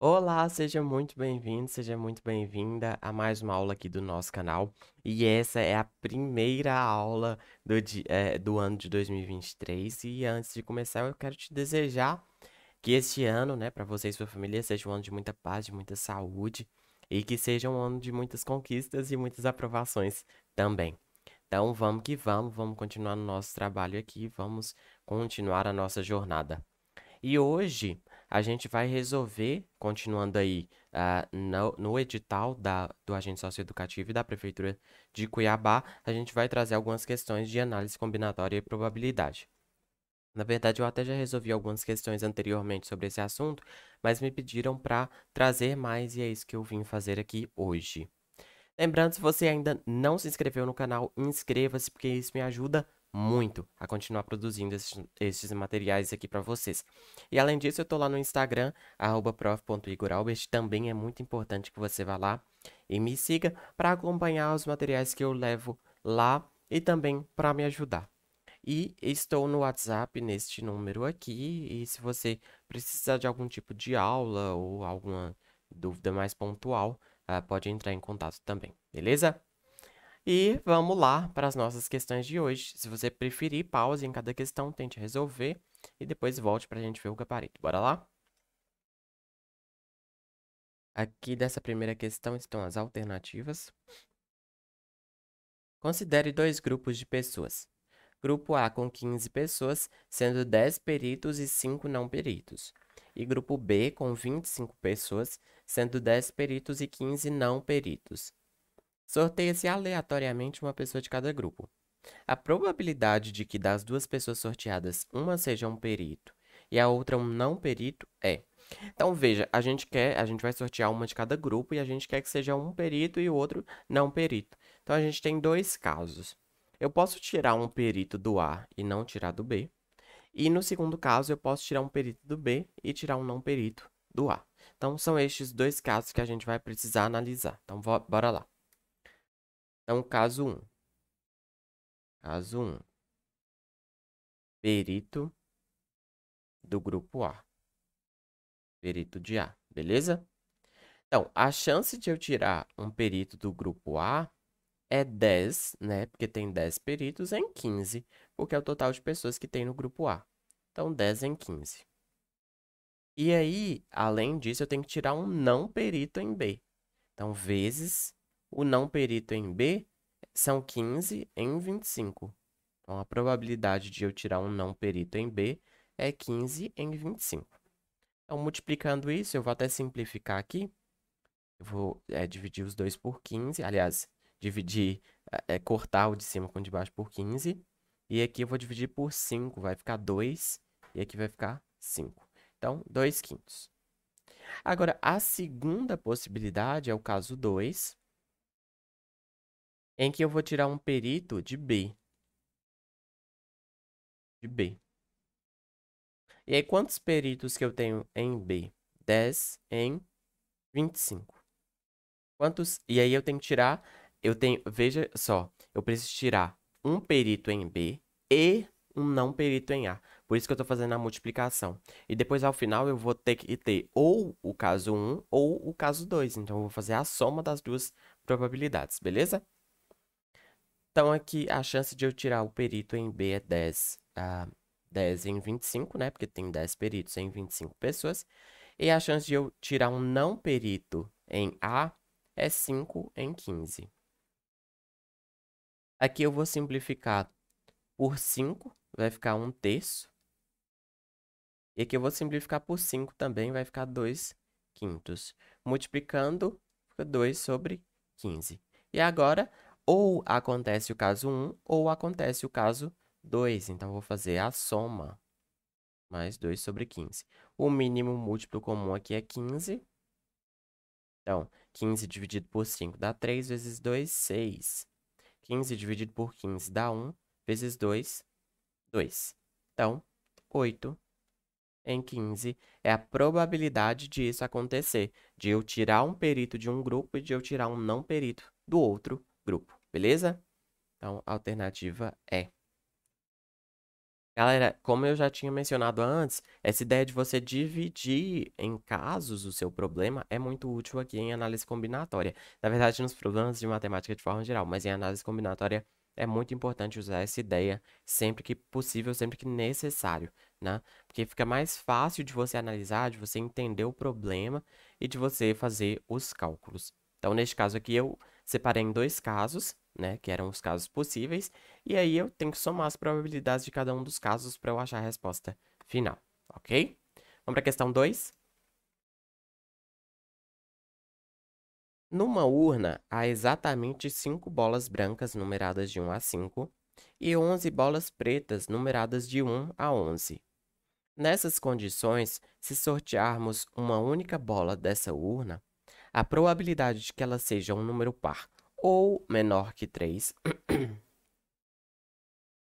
Olá, seja muito bem-vindo, seja muito bem-vinda a mais uma aula aqui do nosso canal. E essa é a primeira aula do, é, do ano de 2023. E antes de começar, eu quero te desejar que este ano, né, para você e sua família, seja um ano de muita paz, de muita saúde e que seja um ano de muitas conquistas e muitas aprovações também. Então vamos que vamos, vamos continuar no nosso trabalho aqui, vamos continuar a nossa jornada. E hoje a gente vai resolver, continuando aí uh, no, no, edital da, do agente socioeducativo e da Prefeitura de Cuiabá, a gente vai trazer algumas questões de análise combinatória e probabilidade. Na verdade, eu até já resolvi algumas questões anteriormente sobre esse assunto, mas me pediram para trazer mais e é isso que eu vim fazer aqui hoje. Lembrando, se você ainda não se inscreveu no canal, inscreva-se, porque isso me ajuda muito a continuar produzindo esses, esses materiais aqui para vocês. E além disso, eu estou lá no Instagram, prof.igoralbert. Também é muito importante que você vá lá e me siga para acompanhar os materiais que eu levo lá e também para me ajudar. E estou no WhatsApp neste número aqui. E se você precisar de algum tipo de aula ou alguma dúvida mais pontual, ah, pode entrar em contato também, beleza? E vamos lá para as nossas questões de hoje. Se você preferir, pause em cada questão, tente resolver e depois volte para a gente ver o gabarito. Bora lá? Aqui dessa primeira questão estão as alternativas. Considere dois grupos de pessoas. Grupo A com 15 pessoas, sendo 10 peritos e 5 não peritos. E grupo B com 25 pessoas, sendo 10 peritos e 15 não peritos. Sorteia-se aleatoriamente uma pessoa de cada grupo. A probabilidade de que das duas pessoas sorteadas, uma seja um perito e a outra um não perito é. Então veja, a gente quer, a gente vai sortear uma de cada grupo e a gente quer que seja um perito e o outro não perito. Então a gente tem dois casos. Eu posso tirar um perito do A e não tirar do B. E no segundo caso, eu posso tirar um perito do B e tirar um não perito do A. Então são estes dois casos que a gente vai precisar analisar. Então bora lá. Então, caso 1. Caso 1. Perito do grupo A. Perito de A, beleza? Então, a chance de eu tirar um perito do grupo A é 10, né? Porque tem 10 peritos em 15, porque é o total de pessoas que tem no grupo A. Então, 10 em 15. E aí, além disso, eu tenho que tirar um não perito em B. Então, vezes o não perito em B são 15 em 25. Então, a probabilidade de eu tirar um não perito em B é 15 em 25. Então, multiplicando isso, eu vou até simplificar aqui. Eu vou é, dividir os dois por 15. Aliás, dividir, é, é, cortar o de cima com o de baixo por 15. E aqui eu vou dividir por 5, vai ficar 2. E aqui vai ficar 5. Então, 2 quintos. Agora, a segunda possibilidade é o caso 2 em que eu vou tirar um perito de B. De B. E aí, quantos peritos que eu tenho em B? 10 em 25. Quantos? E aí, eu tenho que tirar... Eu tenho... Veja só. Eu preciso tirar um perito em B e um não perito em A. Por isso que eu estou fazendo a multiplicação. E depois, ao final, eu vou ter que ter ou o caso 1 ou o caso 2. Então, eu vou fazer a soma das duas probabilidades, beleza? Então aqui é a chance de eu tirar o perito em B é 10, ah, 10 em 25, né? Porque tem 10 peritos em 25 pessoas. E a chance de eu tirar um não perito em A é 5 em 15. Aqui eu vou simplificar por 5, vai ficar 1 terço. E aqui eu vou simplificar por 5 também, vai ficar 2 quintos. Multiplicando, fica 2 sobre 15. E agora, ou acontece o caso 1 ou acontece o caso 2. Então, vou fazer a soma mais 2 sobre 15. O mínimo múltiplo comum aqui é 15. Então, 15 dividido por 5 dá 3, vezes 2, 6. 15 dividido por 15 dá 1, vezes 2, 2. Então, 8 em 15 é a probabilidade de isso acontecer, de eu tirar um perito de um grupo e de eu tirar um não perito do outro grupo. Beleza? Então, alternativa é. Galera, como eu já tinha mencionado antes, essa ideia de você dividir em casos o seu problema é muito útil aqui em análise combinatória. Na verdade, nos problemas de matemática de forma geral, mas em análise combinatória é muito importante usar essa ideia sempre que possível, sempre que necessário, né? Porque fica mais fácil de você analisar, de você entender o problema e de você fazer os cálculos. Então, neste caso aqui, eu Separei em dois casos, né, que eram os casos possíveis, e aí eu tenho que somar as probabilidades de cada um dos casos para eu achar a resposta final, ok? Vamos para a questão 2. Numa urna há exatamente 5 bolas brancas numeradas de 1 a 5 e 11 bolas pretas numeradas de 1 a 11. Nessas condições, se sortearmos uma única bola dessa urna, a probabilidade de que ela seja um número par ou menor que 3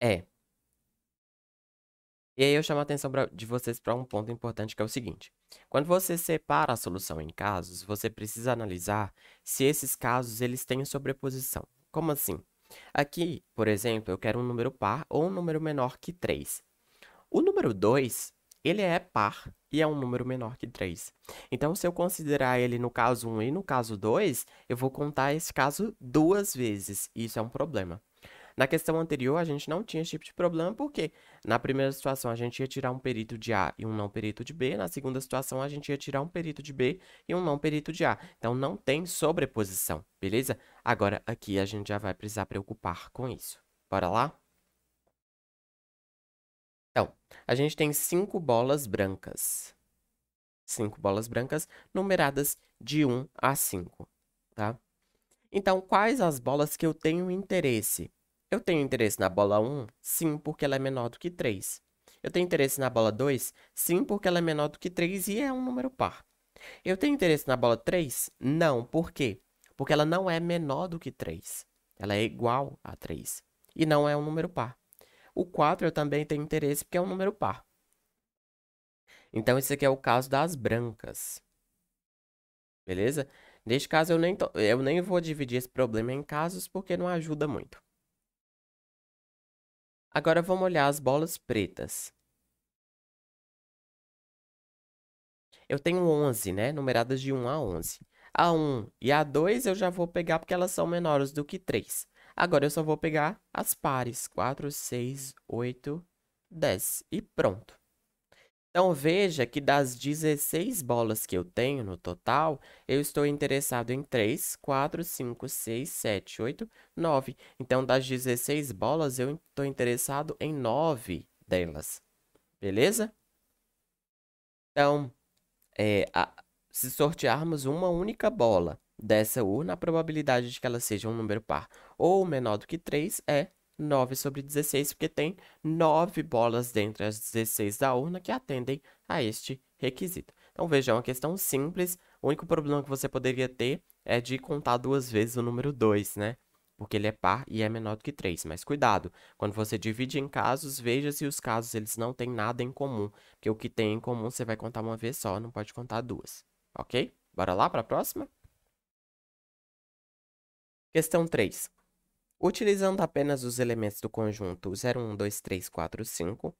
é. E aí eu chamo a atenção pra, de vocês para um ponto importante que é o seguinte: quando você separa a solução em casos, você precisa analisar se esses casos eles têm sobreposição. Como assim? Aqui, por exemplo, eu quero um número par ou um número menor que 3. O número 2 ele é par e é um número menor que 3. Então, se eu considerar ele no caso 1 e no caso 2, eu vou contar esse caso duas vezes. isso é um problema. Na questão anterior, a gente não tinha esse tipo de problema, porque na primeira situação a gente ia tirar um perito de A e um não perito de B, na segunda situação a gente ia tirar um perito de B e um não perito de A. Então não tem sobreposição, beleza? Agora aqui a gente já vai precisar preocupar com isso. Bora lá? Então, a gente tem cinco bolas brancas. Cinco bolas brancas numeradas de 1 a 5, tá? Então, quais as bolas que eu tenho interesse? Eu tenho interesse na bola 1? Sim, porque ela é menor do que 3. Eu tenho interesse na bola 2? Sim, porque ela é menor do que 3 e é um número par. Eu tenho interesse na bola 3? Não, por quê? Porque ela não é menor do que 3. Ela é igual a 3 e não é um número par. O 4 eu também tenho interesse porque é um número par. Então, esse aqui é o caso das brancas. Beleza? Neste caso, eu nem, eu nem vou dividir esse problema em casos porque não ajuda muito. Agora vamos olhar as bolas pretas. Eu tenho 11, né? Numeradas de 1 a 11. A 1 e a 2 eu já vou pegar porque elas são menores do que 3. Agora eu só vou pegar as pares. 4, 6, 8, 10. E pronto. Então veja que das 16 bolas que eu tenho no total, eu estou interessado em 3, 4, 5, 6, 7, 8, 9. Então das 16 bolas, eu estou interessado em 9 delas. Beleza? Então, é, a, se sortearmos uma única bola dessa urna, a probabilidade de que ela seja um número par ou menor do que 3 é 9 sobre 16, porque tem 9 bolas dentre as 16 da urna que atendem a este requisito. Então veja, é uma questão simples. O único problema que você poderia ter é de contar duas vezes o número 2, né? Porque ele é par e é menor do que 3. Mas cuidado, quando você divide em casos, veja se os casos eles não têm nada em comum. Porque o que tem em comum você vai contar uma vez só, não pode contar duas. Ok? Bora lá para a próxima? Questão 3. Utilizando apenas os elementos do conjunto 0, 1, 2, 3, 4, 5,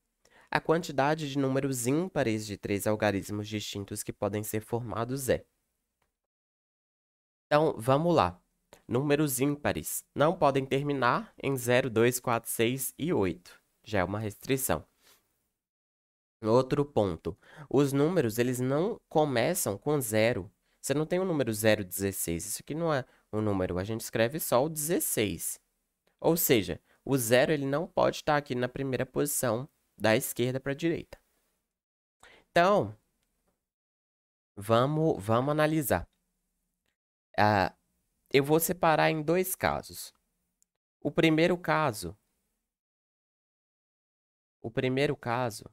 a quantidade de números ímpares de três algarismos distintos que podem ser formados é. Então, vamos lá. Números ímpares não podem terminar em 0, 2, 4, 6 e 8. Já é uma restrição. Outro ponto. Os números, eles não começam com 0. Você não tem o número 0, 16. Isso aqui não é um número. A gente escreve só o 16. Ou seja, o zero ele não pode estar aqui na primeira posição da esquerda para a direita. Então, vamos, vamos analisar. Ah, eu vou separar em dois casos. O primeiro caso, o primeiro caso,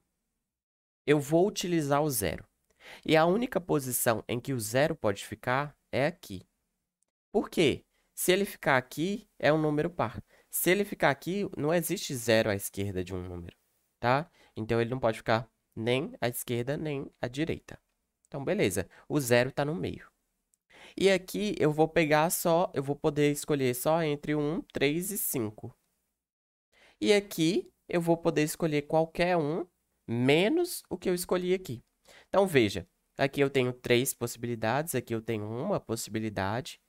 eu vou utilizar o zero. E a única posição em que o zero pode ficar é aqui. Por quê? Se ele ficar aqui, é um número par. Se ele ficar aqui, não existe zero à esquerda de um número, tá? Então, ele não pode ficar nem à esquerda, nem à direita. Então, beleza. O zero está no meio. E aqui, eu vou pegar só... Eu vou poder escolher só entre 1, 3 e 5. E aqui, eu vou poder escolher qualquer um, menos o que eu escolhi aqui. Então, veja. Aqui eu tenho três possibilidades, aqui eu tenho uma possibilidade.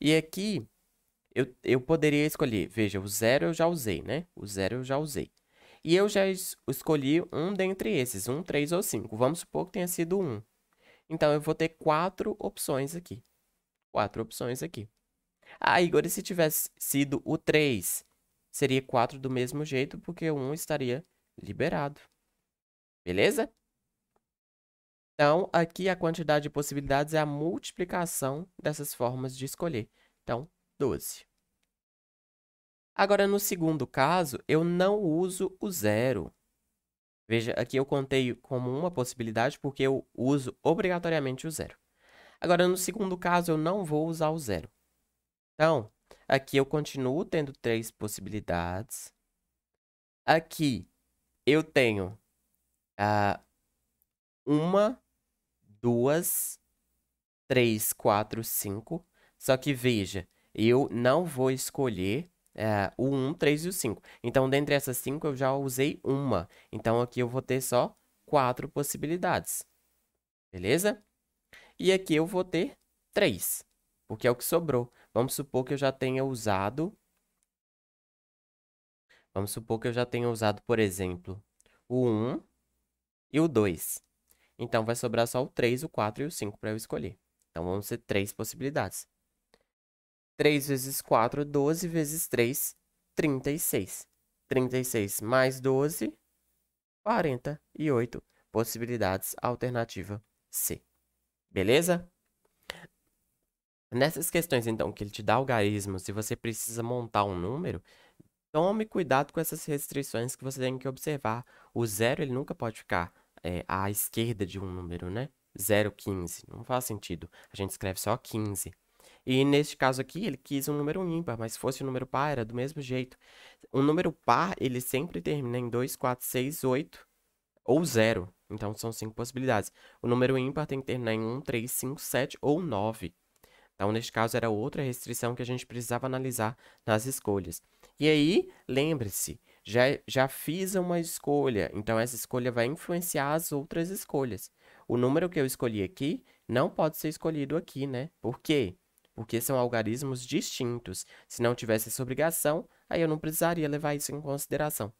E aqui eu, eu poderia escolher, veja, o zero eu já usei, né? O zero eu já usei. E eu já es escolhi um dentre esses, um, três ou cinco. Vamos supor que tenha sido um. Então, eu vou ter quatro opções aqui. Quatro opções aqui. Ah, Igor, e se tivesse sido o 3? Seria 4 do mesmo jeito, porque o 1 estaria liberado. Beleza? Então, aqui a quantidade de possibilidades é a multiplicação dessas formas de escolher. Então, 12. Agora, no segundo caso, eu não uso o zero. Veja, aqui eu contei como uma possibilidade porque eu uso obrigatoriamente o zero. Agora, no segundo caso, eu não vou usar o zero. Então, aqui eu continuo tendo três possibilidades. Aqui eu tenho ah, uma, duas, três, quatro, cinco. Só que veja, eu não vou escolher é, o 1, 3 e o 5. Então, dentre essas 5, eu já usei uma. Então, aqui eu vou ter só quatro possibilidades. Beleza? E aqui eu vou ter 3, porque é o que sobrou. Vamos supor que eu já tenha usado... Vamos supor que eu já tenha usado, por exemplo, o 1 e o 2. Então, vai sobrar só o 3, o 4 e o 5 para eu escolher. Então, vão ser três possibilidades. 3 vezes 4, 12 vezes 3, 36. 36 mais 12, 48. Possibilidades alternativa C. Beleza? Nessas questões, então, que ele te dá algarismos se você precisa montar um número, tome cuidado com essas restrições que você tem que observar. O zero, ele nunca pode ficar é, à esquerda de um número, né? 0,15. Não faz sentido. A gente escreve só 15. E neste caso aqui, ele quis um número ímpar, mas se fosse um número par, era do mesmo jeito. O número par, ele sempre termina em 2, 4, 6, 8 ou 0. Então, são cinco possibilidades. O número ímpar tem que terminar em 1, 3, 5, 7 ou 9. Então, neste caso, era outra restrição que a gente precisava analisar nas escolhas. E aí, lembre-se, já, já fiz uma escolha, então essa escolha vai influenciar as outras escolhas. O número que eu escolhi aqui não pode ser escolhido aqui, né? Por quê? porque são algarismos distintos. Se não tivesse essa obrigação, aí eu não precisaria levar isso em consideração.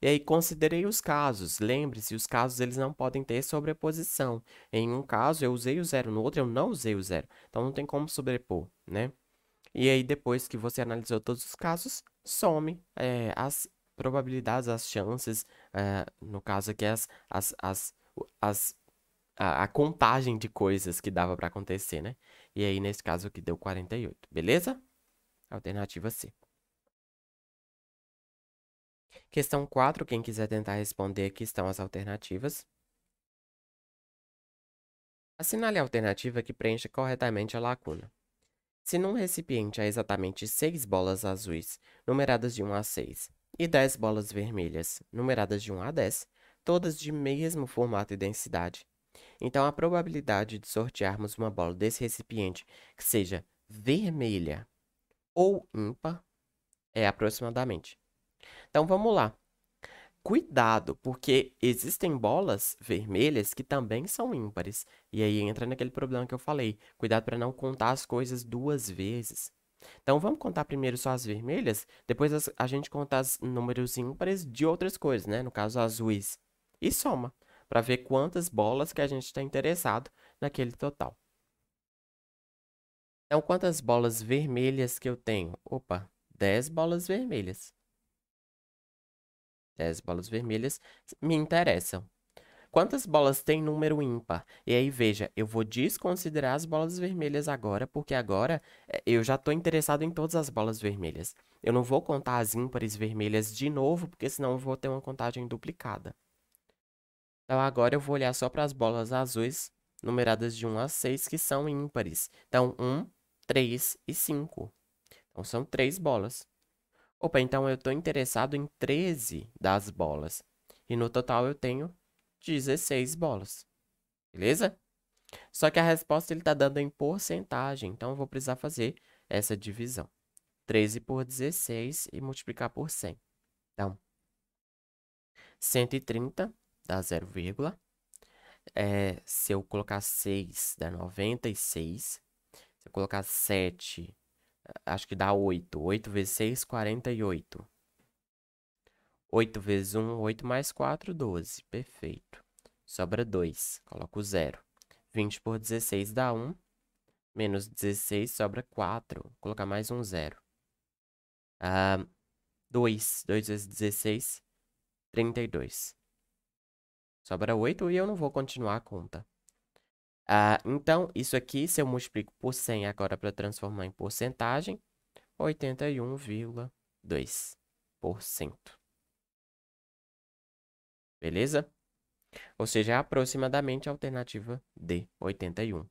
E aí considerei os casos. Lembre-se, os casos eles não podem ter sobreposição. Em um caso eu usei o zero, no outro eu não usei o zero. Então não tem como sobrepor, né? E aí depois que você analisou todos os casos, some é, as probabilidades, as chances, é, no caso aqui as, as, as, as a, a contagem de coisas que dava para acontecer, né? E aí, nesse caso aqui, deu 48, beleza? Alternativa C. Questão 4, quem quiser tentar responder, aqui estão as alternativas. Assinale a alternativa que preencha corretamente a lacuna. Se num recipiente há exatamente 6 bolas azuis, numeradas de 1 a 6, e 10 bolas vermelhas, numeradas de 1 a 10, todas de mesmo formato e densidade, então a probabilidade de sortearmos uma bola desse recipiente que seja vermelha ou ímpar é aproximadamente. Então vamos lá. Cuidado, porque existem bolas vermelhas que também são ímpares. E aí entra naquele problema que eu falei. Cuidado para não contar as coisas duas vezes. Então vamos contar primeiro só as vermelhas, depois a gente conta os números ímpares de outras coisas, né? No caso, azuis. E soma para ver quantas bolas que a gente está interessado naquele total. Então, quantas bolas vermelhas que eu tenho? Opa, 10 bolas vermelhas. 10 bolas vermelhas me interessam. Quantas bolas tem número ímpar? E aí, veja, eu vou desconsiderar as bolas vermelhas agora, porque agora eh, eu já estou interessado em todas as bolas vermelhas. Eu não vou contar as ímpares vermelhas de novo, porque senão eu vou ter uma contagem duplicada. Então agora eu vou olhar só para as bolas azuis, numeradas de 1 a 6, que são ímpares. Então 1, 3 e 5. Então são 3 bolas. Opa, então eu estou interessado em 13 das bolas. E no total eu tenho 16 bolas. Beleza? Só que a resposta ele está dando em porcentagem, então eu vou precisar fazer essa divisão. 13 por 16 e multiplicar por 100. Então, 130 dá 0, É, se eu colocar 6, dá 96. Se eu colocar 7, acho que dá 8. 8 vezes 6, 48. 8 vezes 1, 8 mais 4, 12. Perfeito. Sobra 2, coloco 0. 20 por 16 dá 1. Menos 16 sobra 4. Vou colocar mais um 0. Ah, 2. 2 vezes 16, 32. Sobra 8 e eu não vou continuar a conta. Ah, então, isso aqui, se eu multiplico por 100 agora para transformar em porcentagem, 81,2%. Beleza? Ou seja, é aproximadamente a alternativa D, 81%.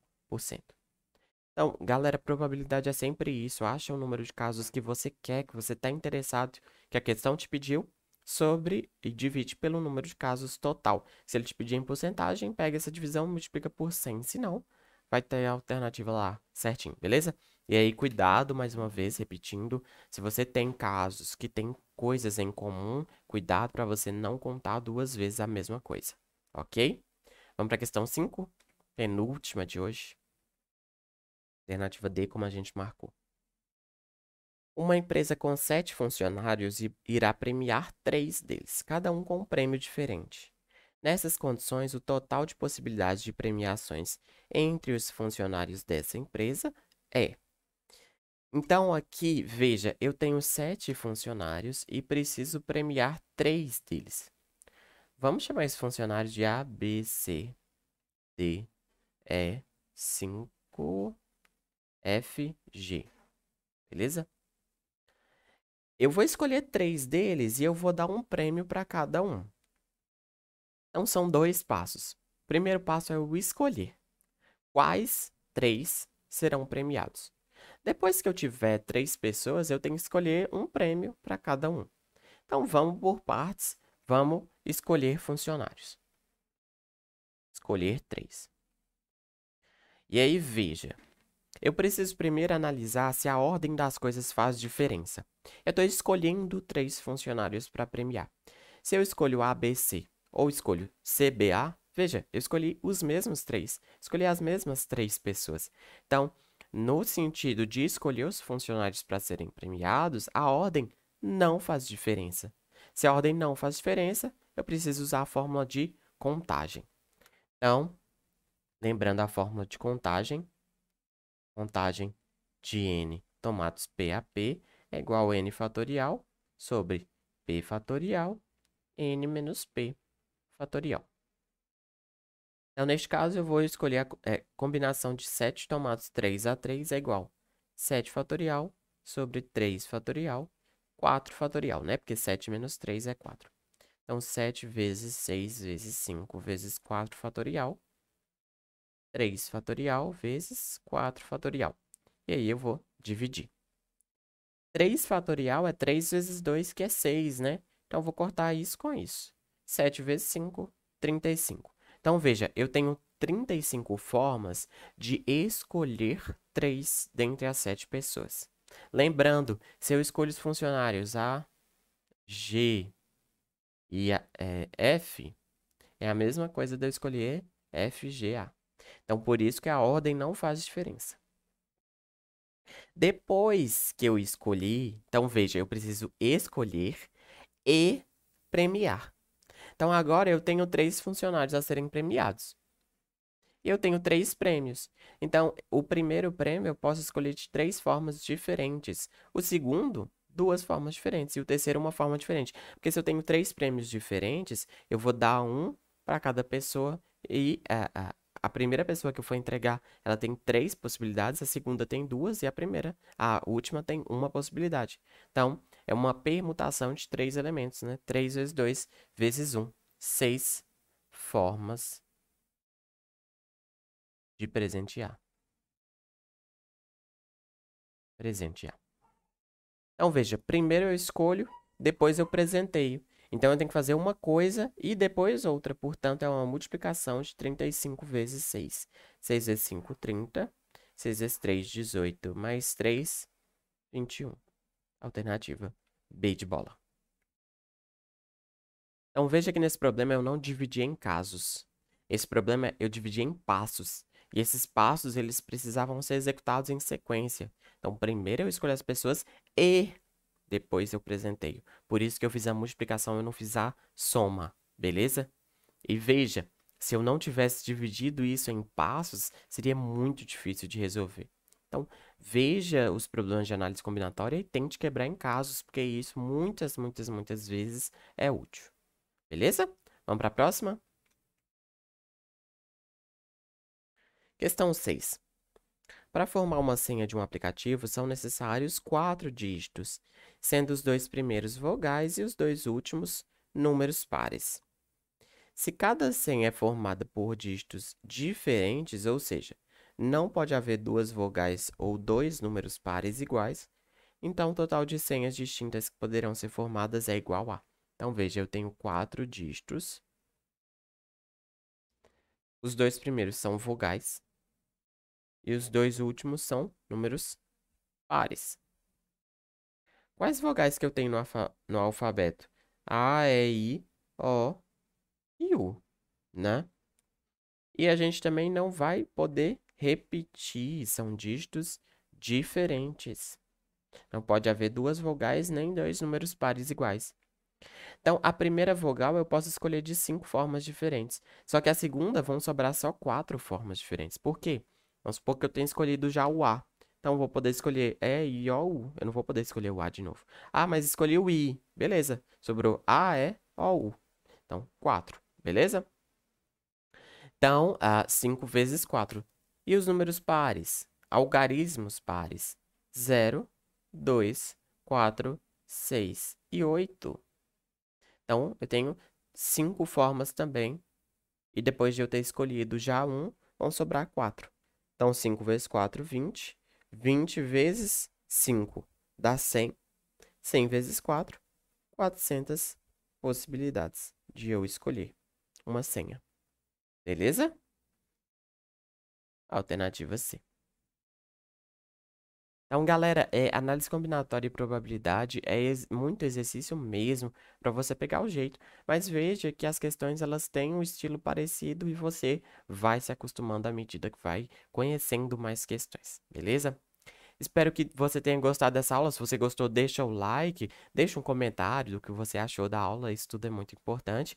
Então, galera, probabilidade é sempre isso. Acha o número de casos que você quer, que você está interessado, que a questão te pediu sobre e divide pelo número de casos total. Se ele te pedir em porcentagem, pega essa divisão, multiplica por 100, se não, vai ter a alternativa lá certinho, beleza? E aí, cuidado, mais uma vez, repetindo, se você tem casos que tem coisas em comum, cuidado para você não contar duas vezes a mesma coisa, ok? Vamos para a questão 5, penúltima de hoje. Alternativa D, como a gente marcou. Uma empresa com sete funcionários irá premiar três deles, cada um com um prêmio diferente. Nessas condições, o total de possibilidades de premiações entre os funcionários dessa empresa é. Então, aqui, veja, eu tenho sete funcionários e preciso premiar três deles. Vamos chamar esses funcionários de A, B, C, D, E, 5, F, G. Beleza? Eu vou escolher três deles e eu vou dar um prêmio para cada um. Então são dois passos. O primeiro passo é eu escolher quais três serão premiados. Depois que eu tiver três pessoas, eu tenho que escolher um prêmio para cada um. Então vamos por partes, vamos escolher funcionários. Escolher três. E aí veja, eu preciso primeiro analisar se a ordem das coisas faz diferença. Eu estou escolhendo três funcionários para premiar. Se eu escolho ABC ou escolho CBA, veja, eu escolhi os mesmos três, escolhi as mesmas três pessoas. Então, no sentido de escolher os funcionários para serem premiados, a ordem não faz diferença. Se a ordem não faz diferença, eu preciso usar a fórmula de contagem. Então, lembrando a fórmula de contagem, Contagem de n tomates PAP é igual a n fatorial sobre p fatorial n menos p fatorial. Então, neste caso, eu vou escolher a é, combinação de 7 tomados 3 a 3 é igual a 7 fatorial sobre 3 fatorial, 4 fatorial, né? Porque 7 menos 3 é 4. Então, 7 vezes 6 vezes 5 vezes 4 fatorial 3 fatorial vezes 4 fatorial. E aí eu vou dividir. 3 fatorial é 3 vezes 2, que é 6, né? Então, eu vou cortar isso com isso. 7 vezes 5, 35. Então, veja, eu tenho 35 formas de escolher 3 dentre as 7 pessoas. Lembrando, se eu escolho os funcionários A, G e a, é, F, é a mesma coisa de eu escolher F, G, A. Então, por isso que a ordem não faz diferença. Depois que eu escolhi, então veja, eu preciso escolher e premiar. Então, agora eu tenho três funcionários a serem premiados. E eu tenho três prêmios. Então, o primeiro prêmio eu posso escolher de três formas diferentes. O segundo, duas formas diferentes. E o terceiro, uma forma diferente. Porque se eu tenho três prêmios diferentes, eu vou dar um para cada pessoa e uh, uh, a primeira pessoa que eu for entregar, ela tem três possibilidades, a segunda tem duas e a primeira, a última tem uma possibilidade. Então, é uma permutação de três elementos, né? Três vezes dois vezes Um. Seis formas de presentear. Presentear. Então, veja, primeiro eu escolho, depois eu presenteio. Então eu tenho que fazer uma coisa e depois outra. Portanto, é uma multiplicação de 35 vezes 6. 6 vezes 5, 30. 6 vezes 3, 18. Mais 3, 21. Alternativa B de bola. Então veja que nesse problema eu não dividi em casos. Esse problema eu dividi em passos. E esses passos eles precisavam ser executados em sequência. Então primeiro eu escolho as pessoas e depois eu presenteio. Por isso que eu fiz a multiplicação, eu não fiz a soma, beleza? E veja, se eu não tivesse dividido isso em passos, seria muito difícil de resolver. Então, veja os problemas de análise combinatória e tente quebrar em casos, porque isso muitas, muitas, muitas vezes é útil. Beleza? Vamos para a próxima? Questão 6. Para formar uma senha de um aplicativo, são necessários quatro dígitos, sendo os dois primeiros vogais e os dois últimos números pares. Se cada senha é formada por dígitos diferentes, ou seja, não pode haver duas vogais ou dois números pares iguais, então o total de senhas distintas que poderão ser formadas é igual a. Então veja, eu tenho quatro dígitos. Os dois primeiros são vogais, e os dois últimos são números pares. Quais vogais que eu tenho no, alfa, no alfabeto? A, E, I, O e U, né? E a gente também não vai poder repetir, são dígitos diferentes. Não pode haver duas vogais nem dois números pares iguais. Então, a primeira vogal eu posso escolher de cinco formas diferentes. Só que a segunda vão sobrar só quatro formas diferentes. Por quê? Vamos supor que eu tenha escolhido já o A. Então, eu vou poder escolher E, é I, O, U. Eu não vou poder escolher o A de novo. Ah, mas escolhi o I. Beleza. Sobrou A, E, O, U. Então, 4. Beleza? Então, ah, 5 vezes 4. E os números pares? Algarismos pares. 0, 2, 4, 6 e 8. Então, eu tenho 5 formas também. E depois de eu ter escolhido já um, vão sobrar 4. Então, 5 vezes 4, 20. 20 vezes 5 dá 100. 100 vezes 4, 400 possibilidades de eu escolher uma senha. Beleza? Alternativa C. Então, galera, é, análise combinatória e probabilidade é ex muito exercício mesmo para você pegar o jeito, mas veja que as questões elas têm um estilo parecido e você vai se acostumando à medida que vai conhecendo mais questões, beleza? Espero que você tenha gostado dessa aula. Se você gostou, deixa o like, deixa um comentário do que você achou da aula, isso tudo é muito importante.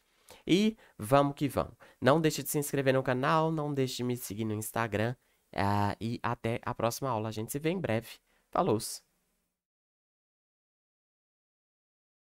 E vamos que vamos. Não deixe de se inscrever no canal, não deixe de me seguir no Instagram. Uh, e até a próxima aula. A gente se vê em breve. Falou-se.